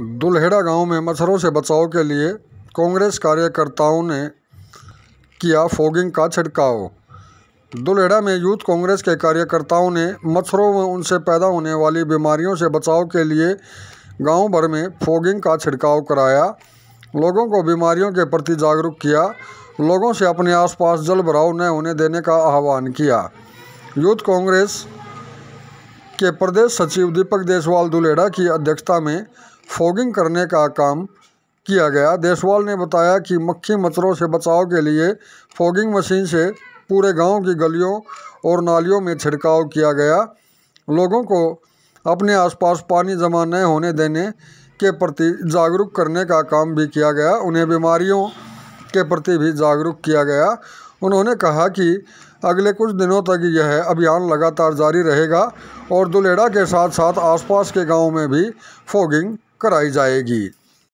दुल्हेड़ा गांव में मच्छरों से बचाव के लिए कांग्रेस कार्यकर्ताओं ने किया फोगिंग का छिड़काव दुल्हेड़ा में यूथ कांग्रेस के कार्यकर्ताओं ने मच्छरों व उनसे पैदा होने वाली बीमारियों से बचाव के लिए गांव भर में फोगिंग का छिड़काव कराया लोगों को बीमारियों के प्रति जागरूक किया लोगों से अपने आसपास जल भराव न होने देने का आह्वान किया यूथ कांग्रेस के प्रदेश सचिव दीपक देसवाल दुलेड़ा की अध्यक्षता में फोगिंग करने का काम किया गया देसवाल ने बताया कि मक्खी मच्छरों से बचाव के लिए फोगिंग मशीन से पूरे गांव की गलियों और नालियों में छिड़काव किया गया लोगों को अपने आसपास पानी जमा न होने देने के प्रति जागरूक करने का काम भी किया गया उन्हें बीमारियों के प्रति भी जागरूक किया गया उन्होंने कहा कि अगले कुछ दिनों तक यह अभियान लगातार जारी रहेगा और दुलेड़ा के साथ साथ आसपास के गाँव में भी फोगिंग कराई जाएगी